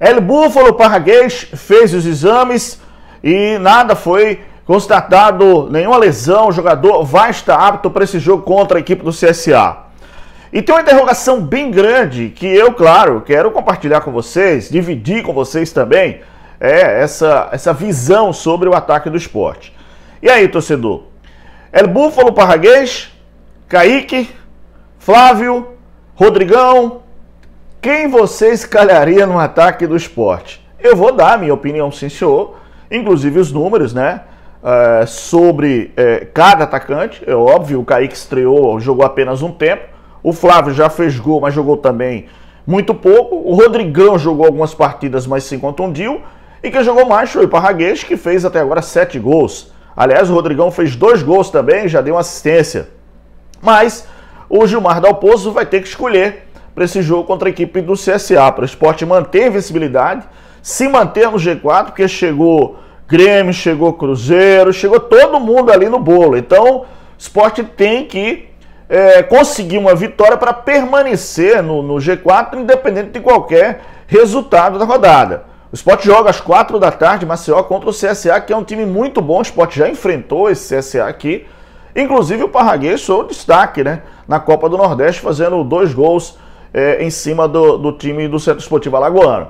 El Búfalo Parraguês fez os exames e nada foi constatado, nenhuma lesão. O jogador vai estar apto para esse jogo contra a equipe do CSA. E tem uma interrogação bem grande que eu, claro, quero compartilhar com vocês, dividir com vocês também, é essa, essa visão sobre o ataque do esporte. E aí, torcedor? El Búfalo Parraguês, Kaique, Flávio, Rodrigão, quem você escalharia no ataque do esporte? Eu vou dar a minha opinião, sim, senhor. Inclusive os números, né? É, sobre é, cada atacante. É óbvio, o Kaique estreou, jogou apenas um tempo. O Flávio já fez gol, mas jogou também muito pouco. O Rodrigão jogou algumas partidas, mas se contundiu. E quem jogou mais foi o Parraguês, que fez até agora sete gols. Aliás, o Rodrigão fez dois gols também, já deu assistência. Mas o Gilmar Dalpozo vai ter que escolher para esse jogo contra a equipe do CSA, para o esporte manter a visibilidade, se manter no G4, porque chegou Grêmio, chegou Cruzeiro, chegou todo mundo ali no bolo. Então, o esporte tem que é, conseguir uma vitória para permanecer no, no G4, independente de qualquer resultado da rodada. O Sport joga às 4 da tarde, Maceió contra o CSA, que é um time muito bom. O Sport já enfrentou esse CSA aqui. Inclusive o Parraguês foi o destaque, né? Na Copa do Nordeste, fazendo dois gols é, em cima do, do time do Centro Esportivo Alagoano.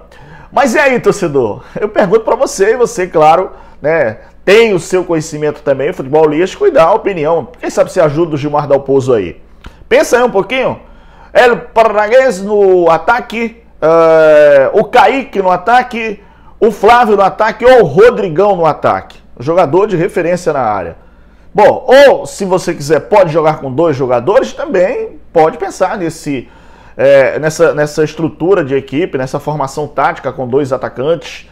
Mas e aí, torcedor? Eu pergunto para você, e você, claro, né, tem o seu conhecimento também futebolista. e dá a opinião. Quem sabe se ajuda o Gilmar Dalpozo aí. Pensa aí um pouquinho. El Paranaense no ataque, é, o Kaique no ataque, o Flávio no ataque ou o Rodrigão no ataque. Jogador de referência na área. Bom, ou se você quiser, pode jogar com dois jogadores, também pode pensar nesse é, nessa, nessa estrutura de equipe, nessa formação tática com dois atacantes.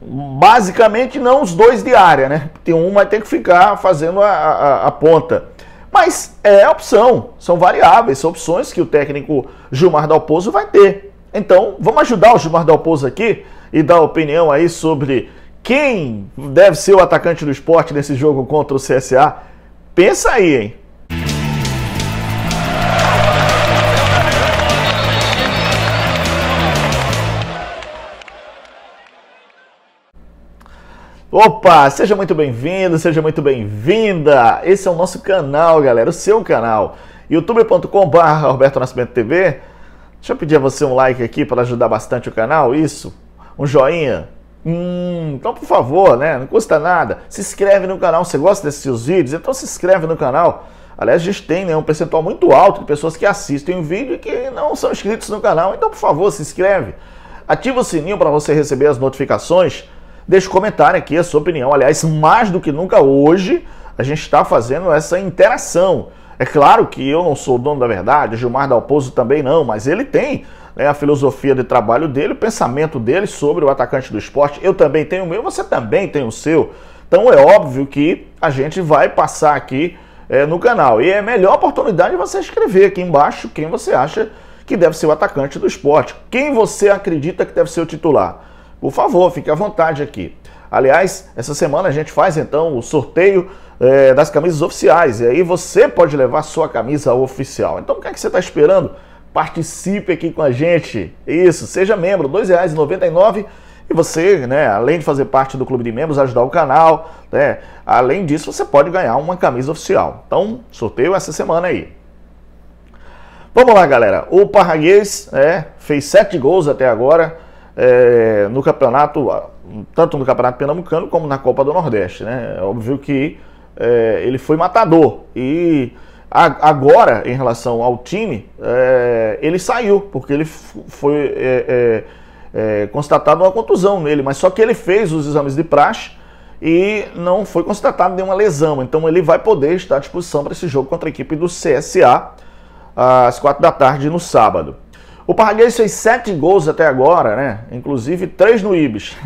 Basicamente, não os dois de área, né? Tem um vai ter que ficar fazendo a, a, a ponta. Mas é opção, são variáveis, são opções que o técnico Gilmar Dalpozo vai ter. Então, vamos ajudar o Gilmar Dalpozo aqui e dar opinião aí sobre quem deve ser o atacante do esporte nesse jogo contra o CSA. Pensa aí, hein? Opa, seja muito bem-vindo, seja muito bem-vinda. Esse é o nosso canal, galera, o seu canal, youtube.com/barra Roberto Nascimento TV. Deixa eu pedir a você um like aqui para ajudar bastante o canal, isso, um joinha. Hum, então por favor, né? Não custa nada. Se inscreve no canal. Você gosta desses vídeos? Então se inscreve no canal. Aliás, a gente tem né, um percentual muito alto de pessoas que assistem o vídeo e que não são inscritos no canal. Então, por favor, se inscreve. Ativa o sininho para você receber as notificações deixe um comentário aqui a sua opinião. Aliás, mais do que nunca hoje, a gente está fazendo essa interação. É claro que eu não sou o dono da verdade, Gilmar Dalposo também não, mas ele tem né, a filosofia de trabalho dele, o pensamento dele sobre o atacante do esporte. Eu também tenho o meu, você também tem o seu. Então é óbvio que a gente vai passar aqui é, no canal. E é a melhor oportunidade você escrever aqui embaixo quem você acha que deve ser o atacante do esporte. Quem você acredita que deve ser o titular. Por favor, fique à vontade aqui. Aliás, essa semana a gente faz então o sorteio é, das camisas oficiais. E aí você pode levar sua camisa oficial. Então o que é que você está esperando? Participe aqui com a gente. Isso, seja membro, R$ 2,99. E você, né, além de fazer parte do clube de membros, ajudar o canal, né, além disso, você pode ganhar uma camisa oficial. Então, sorteio essa semana aí. Vamos lá, galera. O Parraguês é, fez sete gols até agora é, no campeonato, tanto no campeonato pernambucano como na Copa do Nordeste. Né? É óbvio que é, ele foi matador e a, agora, em relação ao time, é, ele saiu porque ele foi é, é, é, constatado uma contusão nele, mas só que ele fez os exames de praxe e não foi constatado nenhuma lesão. Então ele vai poder estar à disposição para esse jogo contra a equipe do CSA às quatro da tarde no sábado. O Parreguês fez sete gols até agora, né? Inclusive três no Ibis.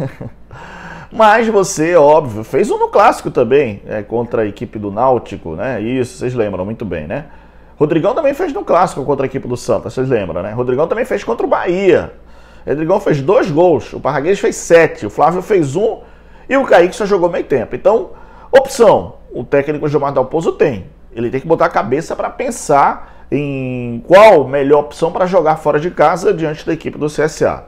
Mas você, óbvio, fez um no clássico também, é, contra a equipe do Náutico, né? Isso, vocês lembram muito bem, né? Rodrigão também fez no clássico contra a equipe do Santa, vocês lembram, né? Rodrigão também fez contra o Bahia. Rodrigão fez dois gols, o Parraguês fez sete, o Flávio fez um e o Kaique só jogou meio tempo. Então, opção, o técnico Gilmar Dalpozo tem. Ele tem que botar a cabeça para pensar em qual melhor opção para jogar fora de casa diante da equipe do CSA.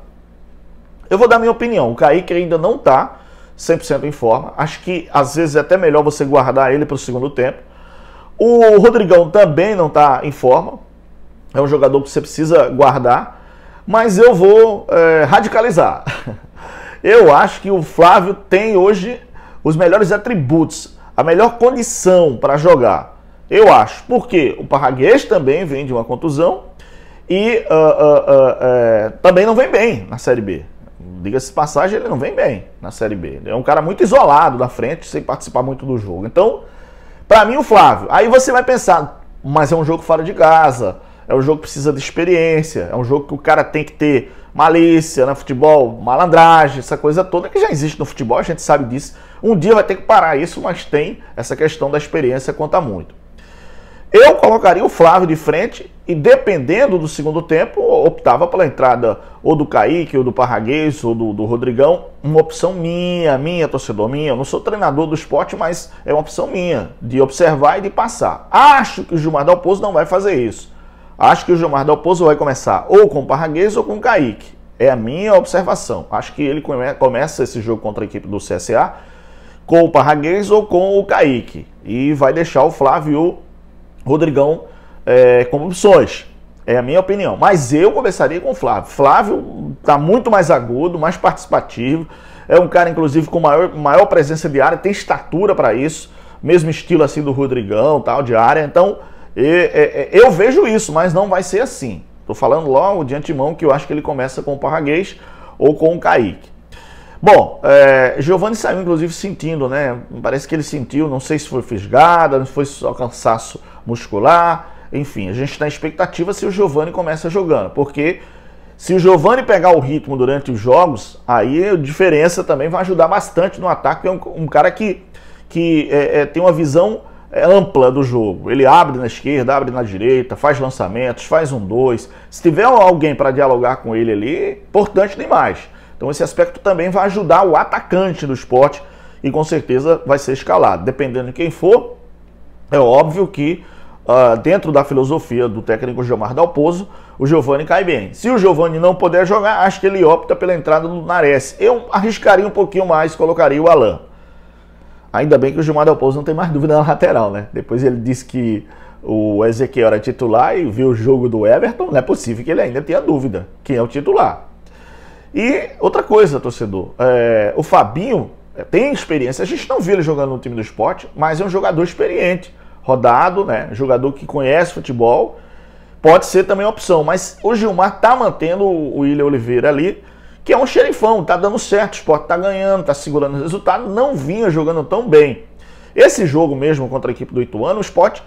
Eu vou dar minha opinião. O Kaique ainda não está 100% em forma. Acho que às vezes é até melhor você guardar ele para o segundo tempo. O Rodrigão também não está em forma. É um jogador que você precisa guardar. Mas eu vou é, radicalizar. Eu acho que o Flávio tem hoje os melhores atributos, a melhor condição para jogar. Eu acho. Porque o Parraguês também vem de uma contusão e uh, uh, uh, também não vem bem na Série B. Diga-se passagem, ele não vem bem na Série B. Ele é um cara muito isolado da frente, sem participar muito do jogo. Então, para mim, o Flávio. Aí você vai pensar, mas é um jogo fora de casa, é um jogo que precisa de experiência, é um jogo que o cara tem que ter malícia no né, futebol, malandragem, essa coisa toda que já existe no futebol, a gente sabe disso. Um dia vai ter que parar isso, mas tem essa questão da experiência conta muito. Eu colocaria o Flávio de frente e, dependendo do segundo tempo, optava pela entrada ou do Kaique, ou do Parraguês, ou do, do Rodrigão. Uma opção minha, minha, torcedor minha. Eu não sou treinador do esporte, mas é uma opção minha de observar e de passar. Acho que o Gilmar Dalpozo não vai fazer isso. Acho que o Gilmar Dalpozo vai começar ou com o Parraguês ou com o Kaique. É a minha observação. Acho que ele come começa esse jogo contra a equipe do CSA com o Parraguês ou com o Kaique. E vai deixar o Flávio Rodrigão é, como opções. É a minha opinião. Mas eu conversaria com o Flávio. Flávio está muito mais agudo, mais participativo. É um cara, inclusive, com maior, maior presença de área, tem estatura para isso. Mesmo estilo assim do Rodrigão, tal, de área. Então, eu vejo isso, mas não vai ser assim. Estou falando logo de antemão que eu acho que ele começa com o Parraguês ou com o Kaique. Bom, é, Giovanni saiu inclusive sentindo, né? Parece que ele sentiu, não sei se foi fisgada, não foi só cansaço muscular. Enfim, a gente está em expectativa se o Giovanni começa jogando, porque se o Giovanni pegar o ritmo durante os jogos, aí a diferença também vai ajudar bastante no ataque. É um, um cara que, que é, é, tem uma visão é, ampla do jogo. Ele abre na esquerda, abre na direita, faz lançamentos, faz um dois. Se tiver alguém para dialogar com ele ali, importante demais. Então esse aspecto também vai ajudar o atacante do esporte e com certeza vai ser escalado. Dependendo de quem for, é óbvio que uh, dentro da filosofia do técnico Gilmar Dalpozo, o Giovani cai bem. Se o Giovani não puder jogar, acho que ele opta pela entrada do Nares. Eu arriscaria um pouquinho mais, colocaria o Alain. Ainda bem que o Gilmar Dalpozo não tem mais dúvida na lateral, né? Depois ele disse que o Ezequiel era titular e viu o jogo do Everton, não é possível que ele ainda tenha dúvida quem é o titular. E outra coisa, torcedor, é, o Fabinho é, tem experiência. A gente não viu ele jogando no time do esporte, mas é um jogador experiente, rodado, né? Jogador que conhece futebol. Pode ser também opção, mas o Gilmar tá mantendo o William Oliveira ali, que é um xerifão, tá dando certo, o esporte tá ganhando, tá segurando o resultado, não vinha jogando tão bem. Esse jogo mesmo contra a equipe do Ituano, o esporte,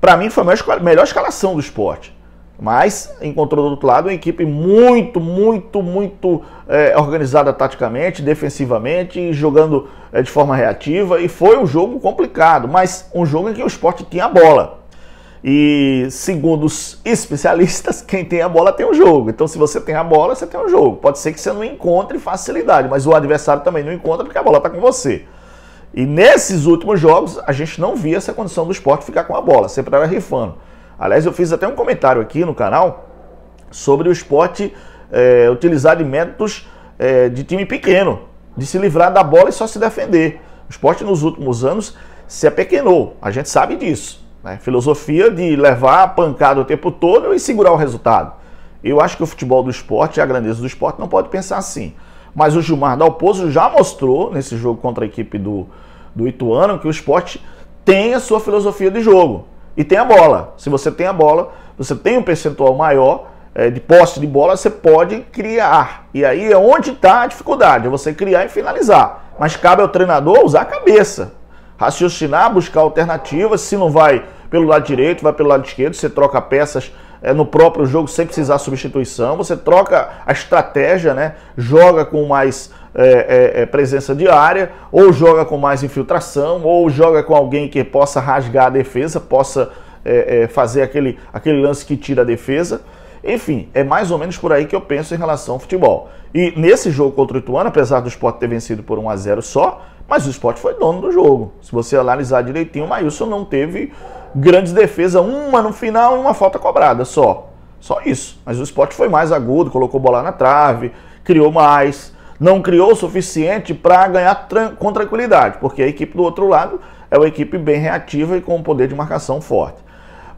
para mim, foi a melhor escalação do esporte. Mas encontrou do outro lado uma equipe muito, muito, muito é, organizada taticamente, defensivamente, jogando é, de forma reativa. E foi um jogo complicado, mas um jogo em que o esporte tinha a bola. E segundo os especialistas, quem tem a bola tem o um jogo. Então, se você tem a bola, você tem o um jogo. Pode ser que você não encontre facilidade, mas o adversário também não encontra porque a bola está com você. E nesses últimos jogos, a gente não via essa condição do esporte ficar com a bola, sempre era rifando. Aliás, eu fiz até um comentário aqui no canal sobre o esporte é, utilizar de métodos é, de time pequeno, de se livrar da bola e só se defender. O esporte nos últimos anos se apequenou, a gente sabe disso. Né? Filosofia de levar a pancada o tempo todo e segurar o resultado. Eu acho que o futebol do esporte, a grandeza do esporte, não pode pensar assim. Mas o Gilmar Dalpozo já mostrou, nesse jogo contra a equipe do, do Ituano, que o esporte tem a sua filosofia de jogo. E tem a bola. Se você tem a bola, você tem um percentual maior é, de posse de bola, você pode criar. E aí é onde está a dificuldade, é você criar e finalizar. Mas cabe ao treinador usar a cabeça, raciocinar, buscar alternativas. Se não vai pelo lado direito, vai pelo lado esquerdo, você troca peças é, no próprio jogo sem precisar substituição, você troca a estratégia, né? joga com mais é, é, é, presença diária, ou joga com mais infiltração, ou joga com alguém que possa rasgar a defesa, possa é, é, fazer aquele, aquele lance que tira a defesa. Enfim, é mais ou menos por aí que eu penso em relação ao futebol. E nesse jogo contra o Ituano, apesar do Sport ter vencido por 1 a 0 só, mas o Sport foi dono do jogo. Se você analisar direitinho, o Maílson não teve grandes defesas, uma no final e uma falta cobrada só. Só isso. Mas o Sport foi mais agudo, colocou bola na trave, criou mais, não criou o suficiente para ganhar com tranquilidade, porque a equipe do outro lado é uma equipe bem reativa e com um poder de marcação forte.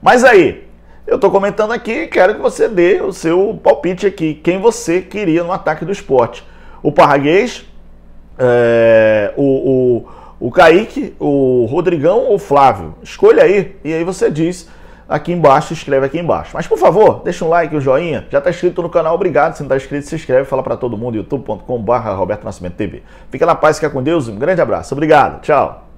Mas aí, eu estou comentando aqui e quero que você dê o seu palpite aqui, quem você queria no ataque do esporte. O Parraguês, é, o, o, o Kaique, o Rodrigão ou o Flávio? Escolha aí e aí você diz aqui embaixo, se inscreve aqui embaixo. Mas por favor, deixa um like, um joinha. Já está inscrito no canal, obrigado. Se não está inscrito, se inscreve. Fala para todo mundo, youtube.com.br Roberto Nascimento TV. Fica na paz, fica com Deus. Um grande abraço. Obrigado. Tchau.